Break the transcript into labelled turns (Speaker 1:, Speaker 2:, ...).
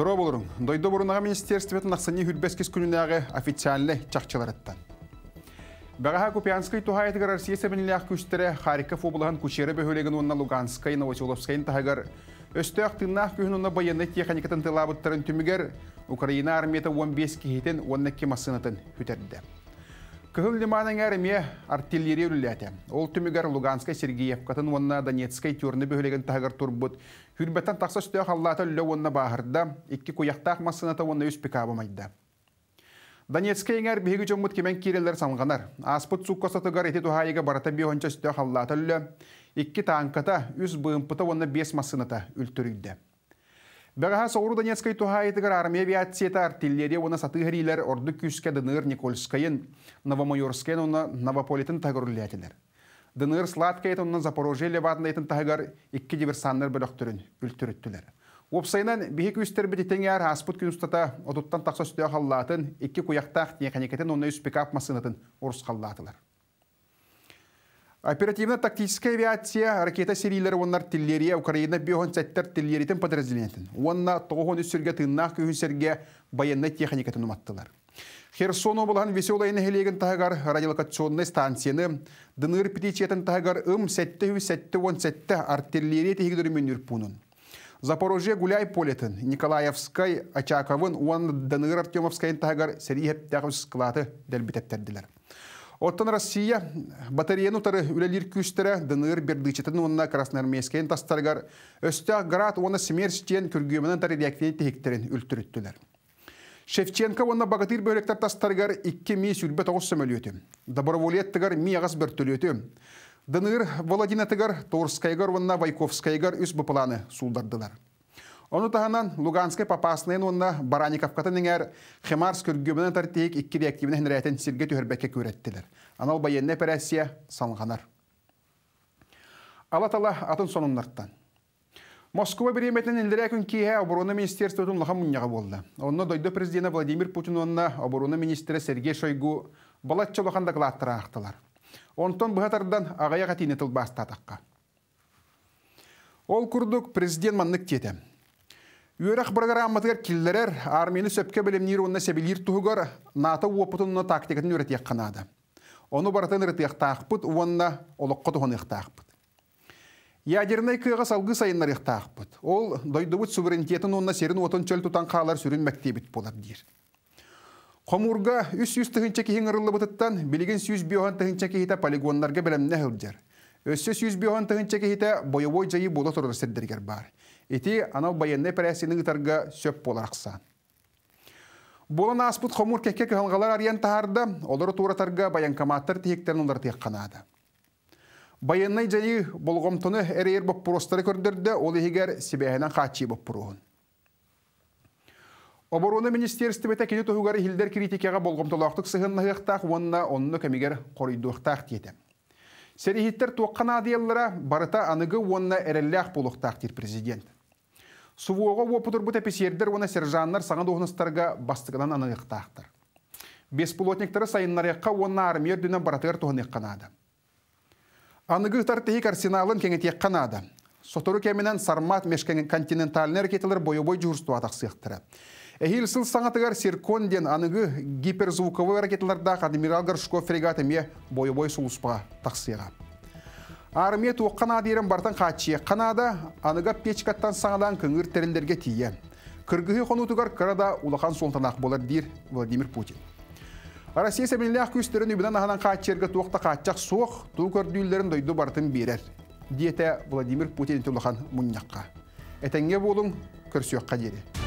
Speaker 1: Дұра болырын, дойды бұрынаға министерстветін ақсыны хүлбәскес күніндағы официальны чақчыларыттан. Бағаға Купянской тухайтығыр Россия сәбінілі ақ күстірі Харьков облыған күшері Луганскай, Новоселовскайын тағығыр. Өсті ақтынна ақ күйін онна техникатын тылабыттырын түмігер Украина армияты 15 онна кемасынатын хүтерді. Көхілді маның әріме артиллерия үліләті. Ол түмігер Луганскай Сергеевкатын онына Донецкай түріні бөлеген тағыр тұрбұт. Хүрбеттен тақса үсті қаллаты үлі онына бағырда, екі көяқтақ масыната онына өз пікабы майды. Донецкай еңер бейгі жомыт кемен керелер салғанар. Аспыт сұқ қосатығар еті тұхайыға барата бейонча үсті қаллаты үлі, екі таңқата үз бұйымпыта онына бес масыната үлтүрілді. Бәғаһа соғыру Донецкой туға етігір армия авиацията артиллерия оны саты ғырилер орды күске дыныр Никольскайын, Новомайорскайын оны Новополитын тағырылы әтілер. Дыныр Сладкайын оны Запорожье левадында етін тағығар екі диверсанлар бөліктірін үлтіріттілер. Опсайынан бейік үстер бітетеңер аспыт күн ұстата отыттан тақса үстеу қаллатын, екі неканекетін оны үспекап масынатын орыс қаллатылар. Оперативно-тактическая авиация ракета серилер онлар тиллерия Украина бүйоғын сәттер тиллеритін подразделентін. Онна тоғын үсірге тыннақ күйінсерге баянна техника тұныматтылар. Херсон облыған веселайын хелеген тагар радиолокационный станцияны дыныр петичетін тагар ым сәтті ү сәтті он сәтті артиллерия Запорожье гуляй полетін Николаевскай Очаковын он дыныр Артемовскайын тағар сәрі склады Оттан Россия батареяны тары үлелер күстері дыныр бердычетін онына красноармейскейін тастарғар өсті ғарат оны смерстен тары реактивен тегіктерін үлттіріттілер. Шевченко онына бағатыр бөлектер тастарғар 2 ми сүлбет оғыз сөмөлеті. Доброволеттігар ми ағыз біртілеті. Дыныр Володинатығар Торскайгар онына Вайковскайгар үз бұпыланы сулдардылар. Оны таһанан Луганской папасынын онна Бараниковкатын иңер Хемарс көргөбүнөн тартыйык икки реактивин хенрәтен сирге төһөрбәкке көрәттелер. Анал байенне пәрәссия салғанар. Алатала атын сонуннартан. Москва береметен илдерә күн киһә оборона министерства тутун лаха муньяга болды. Онна дойду президент Владимир Путин онна оборона министры Сергей Шойгу балатчы бахан доклаттыра ахтылар. Онтон бұхатардан ағая қатине тылбастатаққа. Ол күрдік президент маннык теті. Үйірәқ біргара амматығар келдерер, армияны сөпке білімнер онына сәбелер тұғығар, НАТО уапытынына тактикатын үйретек қанады. Оны баратын үйретек тақпыт, онына олыққы тұғын тақпыт. Ядерный кыға салғы сайынлар тақпыт. Ол дойдыбыт суверенитетін онына серін отын чөл тұтан қалар сүрін мәктебіт болар дер. Қомурға 300 түхінші кейін ұрылы бұтыттан, білеген 100 биоған түхінші кейіта полигонларға білімне ғылдер. Өссөс yüz тұғын чеке хите бойовой жайы болы тұрды сәддергер бар. Ити анау байынны пәресінің ұтарға сөп болақса. Болын аспыт хомур кеке күхалғалар ариян тағарды, олары байын баянкаматтар тиектерін олар тиек қанады. Баяннай жайы тұны әрейір боп бұрыстары көрдірді, ол егер сібәйінен қатшы боп бұруын. Оборона министерстве бәті келі тұхығары хилдер критикаға сығынны ғықтақ, онына онны көмегер қоридуқтақ дейтім. Серихиттер тоққан адияллара барыта анығы онна әрелләқ болықтақтыр президент. Сувуға опытыр бұт әпесердер оны сержанлар саңа доғыныстарға бастығынан аныйықтақтыр. Бесплотниктары сайынларыққа онна армия дүні баратығыр тоғын еққанады. Анығықтар тартығық арсеналын кеңетек қанады сотору кеминен сармат мешкенген континентальный ракеталар боевой жуурсту атақ Эхил сыл саңатыгар Сиркон ден аныгы гиперзвуковой ракеталарда адмирал Горшков фрегаты ме боевой сулуспа тақсыяға. Армия туққан ерін бартан қатшия қанада аныға печкаттан саңадан күңір тірілдерге тие. Кыргығы қонутыгар қырада улахан солтанақ болар дир Владимир Путин. Россия сәбінлі ақ күстерін үбінен ағынан қатшерге туықта қатшақ соқ, ту көрдійлерін дойды бартын берер диета Владимир Путин тулахан муннаққа. Этенге болуң көрсөкқа дейді.